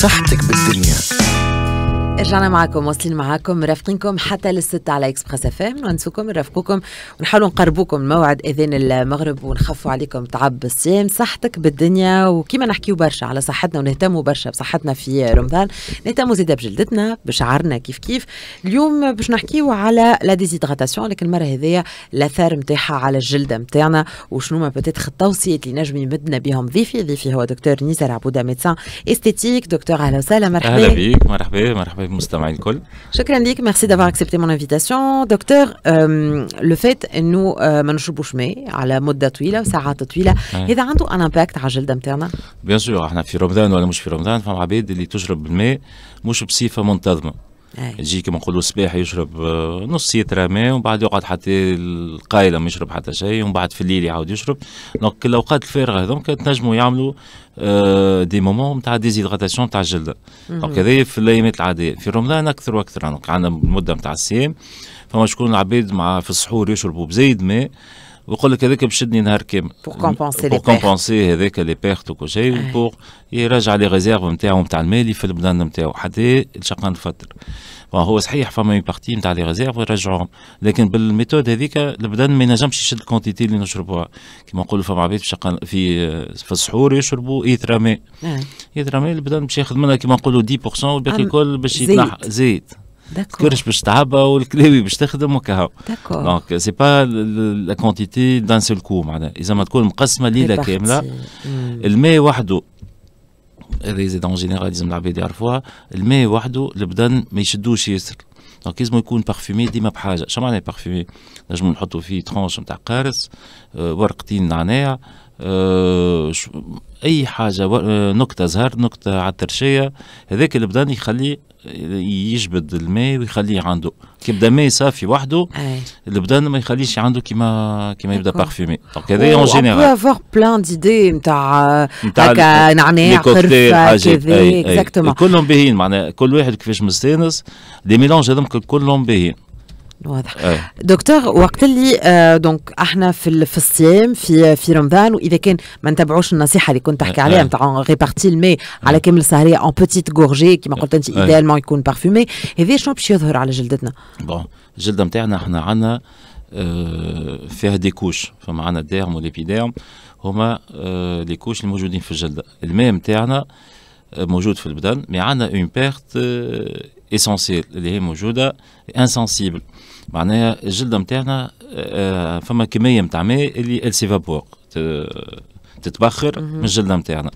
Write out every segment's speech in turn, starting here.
صحتك بالدنيا رجعنا معكم واصلين معاكم مرافقينكم حتى للستة على اكسبريس اف ام ننسوكم نرافقوكم ونحاولوا نقربوكم موعد اذان المغرب ونخفوا عليكم تعب الصيام صحتك بالدنيا وكما نحكيو برشا على صحتنا ونهتموا برشا بصحتنا في رمضان نهتموا زيدا بجلدتنا بشعرنا كيف كيف اليوم باش نحكيو على لا ديزيدغاتاسيون لكن المره هذيا الاثار نتاعها على الجلده نتاعنا وشنو ما بتاتخ التوصيات اللي نجم يمدنا بهم ضيفي ضيفي هو دكتور نيسر عبوده ميدسان استيتيك دكتور اهلا وسهلا مرحبا اهلا بيك مرحبا مرحبا مرحبا بمستمعي الكل شكرا ليك ميرسي دافوار اكسبتي مون انفيتاسيون دكتور لو فات انه ما نشربوش ماء على مده طويله وساعات طويله هذا عنده ان امباكت على الجلده نتاعنا بيان سور احنا في رمضان ولا مش في رمضان فما عباد اللي تشرب الماء مش بصفه منتظمه يجي كما نقولوا الصباح يشرب آه، نص سيترا ماء ومن بعد يقعد حتى القايله ما يشرب حتى شيء ومن بعد في الليل يعاود يشرب دونك الاوقات الفارغه هذوك تنجموا يعملوا دي مومون نتاع ديزيدغاتاسيون نتاع الجلده دونك هذايا في الايامات العاديه في رمضان اكثر واكثر دونك يعني عندنا المده نتاع الصيام فما شكون العباد مع في السحور يشربوا بزايد ماء ويقول لك هذاك باش نهار كامل بور كومبونسي بور كومبونسي هذاك لي بيرت وكل شيء بور يراجع لي ريزيرف نتاعو نتاع المالي في البلان نتاعو حتى الشقان الفتر هو صحيح فما اون بارتي نتاع لي ريزيرف ويرجعوهم لكن بالميثود هذيك البدن ما ينجمش يشد الكونتيتي اللي نشربوها كما نقولوا فما عباد في شقان في في السحور يشربوا ايترا ماء ايترا ماء البدن باش ياخذ منها كما نقولوا 10% والباقي الكل باش يتنحى زيت الكرش باش تعبى والكلاوي باش تخدم وكهو دونك سي با لا كونتيتي دان سول كو معناها اذا ما تكون مقسمه ليله كامله الماء وحده هذا يزيد اون جينيرال لازم العباد يعرفوها الماء وحده البدن ما يشدوش ياسر دونك لازم يكون بارفيمي ديما بحاجه شو معناها بارفيمي نجم نحطوا فيه ترونش نتاع قارص ورقتين نعناع اي حاجه نكته زهر نكته على الترشيه هذاك البدن يخليه يجبد الماء ويخليه عنده كي يبدا ماء صافي وحده آه. البدن ما يخليش عنده كيما كيما يبدا بارفيمي دونك هذا اون جينيرال افوار بلان ديدي نتاع نتاع نعناع قرفه كذا كلهم باهيين معناها كل واحد كيفاش مستانس لي ميلونج هذوك كلهم باهيين واضح دكتور وقت اللي آه دونك احنا في في الصيام في في رمضان واذا كان ما نتبعوش النصيحه اللي كنت تحكي عليها نتاع ريبارتي الماء على كامل السهريه اون بوتيت غورجي كما قلت انت ايديالمون يكون بارفومي هذا شنو باش يظهر على جلدتنا؟ بون الجلده نتاعنا احنا عندنا آه، فيها دي كوش فما عندنا ديرم وليبيديرم هما لي آه، كوش الموجودين في الجلده الماء نتاعنا موجود في البدن مي عندنا اون بيرت اسونسيل اللي هي موجوده انسنسيبل معناها الجلده نتاعنا آه، فما كميه نتاع ماء اللي السيفابور تتبخر من الجلده نتاعنا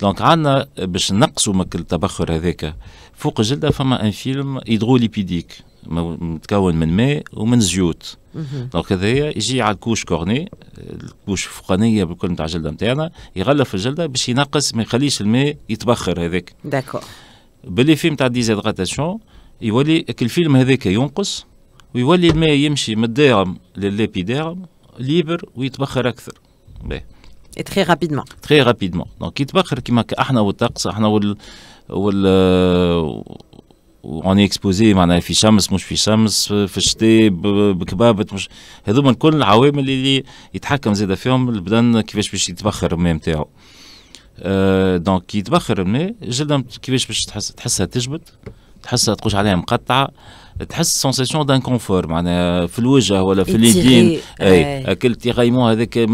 دونك عندنا باش نقصوا من التبخر هذاك فوق الجلده فما ان فيلم هيدروليبيديك متكون من ماء ومن زيوت دونك هذايا يجي على الكوش كورني الكوش فوقانيه بالكل نتاع الجلده نتاعنا يغلف الجلده باش ينقص ما يخليش الماء يتبخر هذاك داكور في نتاع ديزيدغاتاسيون يولي الفيلم هذاك ينقص ويولي الماء يمشي من الديرم للليبيديرم ليبر ويتبخر اكثر باهي تخي رابيدمون. تخي رابيدمون، دونك Donc, كيما تبخر احنا والطقس احنا وال وال وراني اكسبوزي معناها في شمس مش في شمس في الشتاء بكبابة مش هذوما الكل العوامل اللي يتحكم زاده فيهم البدن كيفاش باش يتبخر الماء نتاعو أه دونك كي يتبخر الماء الجلدة كيفاش باش تحس تحسها تجبد تحسها تقوش عليها مقطعه تحس سونسيسيون كونفور معناها في الوجه ولا في اليدين اي اكل تيغيمون هذاك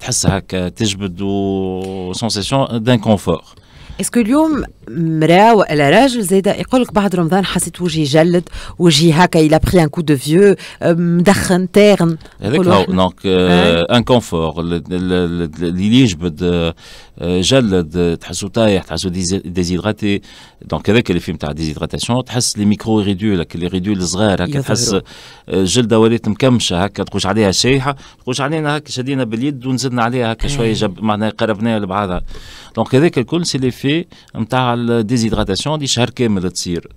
تحسها هكا تجبد وسونسيسيون كونفور اسكو اليوم مراه ولا راجل زيدا يقول لك بعد رمضان حسيت وجهي جلد وجهي هكا الى بخي ان كو دو فيو مدخن تيرن هذاك دونك كونفور آه، اللي يجبد آه، آه، جلد تحسو طايح تحسو ديزيدغاتي دونك هذاك اللي فيه نتاع ديزيدغاتاسيون تحس لي ميكرو ريدول هكا لي ريدول الصغار هكا تحس جلده ولات مكمشه هكا تقولش عليها شايحه تقولش علينا هكا شدينا باليد ونزلنا عليها هكا شويه معناها قربناها لبعضها دونك هذاك الكل سي لي الافي نتاع الديزيدراتاسيون اللي شهر كامل تصير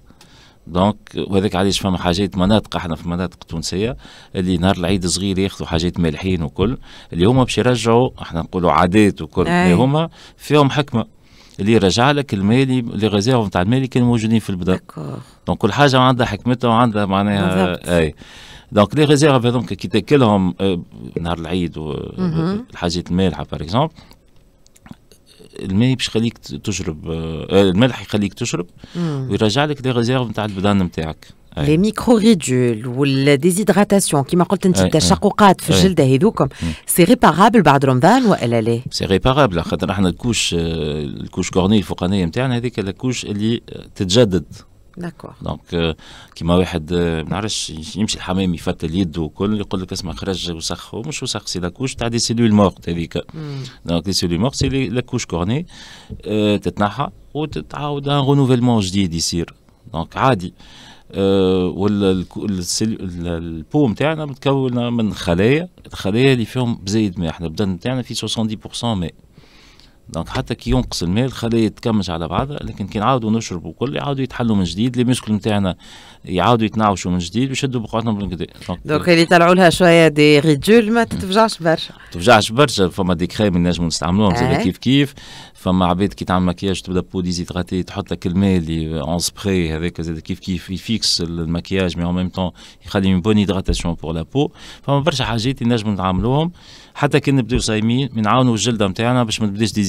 دونك وهذاك علاش فما حاجات مناطق احنا في مناطق تونسيه اللي نهار العيد صغير ياخذوا حاجات مالحين وكل اللي هما باش يرجعوا احنا نقولوا عادات وكل اللي هما فيهم حكمه اللي رجع لك المالي لي ريزيرف نتاع المالي كانوا موجودين في البداية دونك كل حاجه عندها حكمتها وعندها معناها بالضبط. اي دونك لي ريزيرف هذوك كي تاكلهم آه، نهار العيد والحاجات المالحه باغ اكزومبل الماء باش يخليك تشرب آه، آه، الملح يخليك تشرب ويرجع لك لي ريزيرف نتاع البدن نتاعك لي ميكرو ريدول والديزيدراتاسيون كيما قلت انت التشققات في الجلده هذوكم سي ريبارابل بعد رمضان والا لا؟ سي ريبارابل خاطر احنا الكوش آه، الكوش كورني الفوقانيه نتاعنا هذيك الكوش اللي تتجدد داكوغ دونك euh, كيما واحد آه، ما نعرفش يمشي الحمام يفتل اليد وكل يقول لك اسمع خرج وسخ ومش وسخ سي لاكوش تاع دي سيلول مورت هذيك دونك لي سيلول مورت سي لاكوش كورني تتنحى وتتعاود ان رونوفيلمون جديد يصير دونك عادي euh، والبو نتاعنا متكونه من خلايا الخلايا اللي فيهم بزايد ماء احنا البدن نتاعنا فيه 70% ماء دونك حتى كي ينقص الماء الخلايا تكمش على بعضها لكن كي نعاودوا نشربوا الكل يعاودوا يتحلوا من جديد لي ميسكل نتاعنا يعاودوا يتناوشوا من جديد ويشدوا بقعتهم بالكدا دونك اللي طلعوا لها شويه دي ريدول ما تتفجعش برشا ما تتفجعش برشا فما دي كريم نجموا نستعملوهم زي كيف كيف فما عباد كي تعمل مكياج تبدا بو ديزيتراتي تحط لك الماء اللي اون سبري هذاك زاد كيف كيف يفيكس المكياج مي اون ميم تون يخلي اون بون هيدراتاسيون بور لا بو فما برشا حاجات اللي نجموا نعملوهم حتى كي نبداو صايمين نعاونوا الجلده نتاعنا باش ما تبداش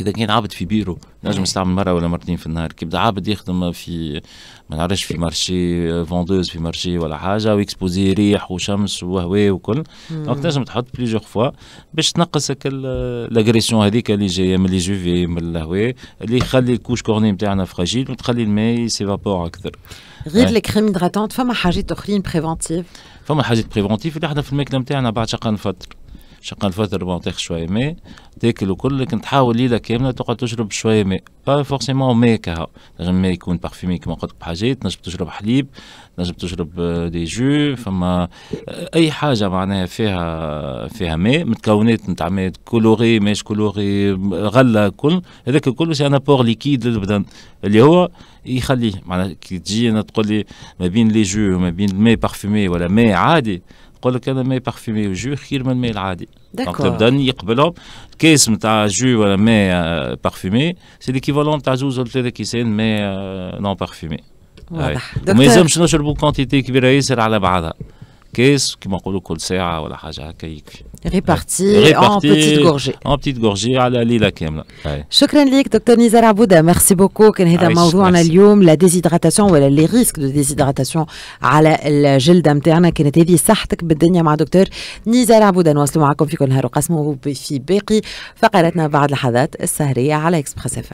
اذا كان عابد في بيرو نجم يستعمل نعم. مره ولا مرتين في النهار كي بدا عابد يخدم في ما نعرفش في مارشي فوندوز في مارشي ولا حاجه ويكسبوزي ريح وشمس وهواء وكل دونك تنجم تحط بليزيور فوا باش تنقص لاغريسيون هذيك اللي جايه من لي جوفي من الهواء اللي يخلي الكوش كورني نتاعنا فراجيل وتخلي الماء سيفابور اكثر غير لي كريم هيدراتونت فما حاجات اخرين بريفونتيف فما حاجات بريفونتيف اللي احنا في الماكله نتاعنا بعد شقا نفطر شقا فتره ما تاخذ شويه ماء تاكل وكل لكن تحاول ليله كامله تقعد تشرب شويه ماء با فورسيمون ماء كها لازم ماء يكون بارفيمي كما قلت بحاجات تنجم تشرب حليب تنجم تشرب دي آه، جو فما آه، اي حاجه معناها فيها فيها ماء متكونات نتاع ماء كولوري ماش كولوري غله كل هذاك الكل سي ان ابور ليكيد للبدن اللي هو يخليه معناها كي تجي انا تقول لي ما بين لي جو وما بين الماء بارفيمي ولا ماء عادي يقول لك انا ماي بارفيمي وجو خير من الماء العادي دونك البدن يقبلهم كاس نتاع جو ولا ماء بارفيمي سي ليكيفالون تاع زوز ولا ثلاثه كيسين ماء نون آه، بارفيمي واضح ما يلزمش نشربوا كونتيتي كبيره ياسر على بعضها كاس كما نقولوا كل ساعه ولا حاجه هكا يكفي ريبارتي اون بتيت غورجي اون بتيت غورجي على ليله كامله شكرا لك دكتور نزار عبوده ميرسي بوكو كان هذا موضوعنا اليوم لا ديزيدراتاسيون ولا لي ريسك دو ديزيدراتاسيون على الجلد نتاعنا كانت هذه صحتك بالدنيا مع دكتور نزار عبوده نواصلوا معكم في كل نهار وقسمه في باقي فقراتنا بعد لحظات السهريه على اكسبريس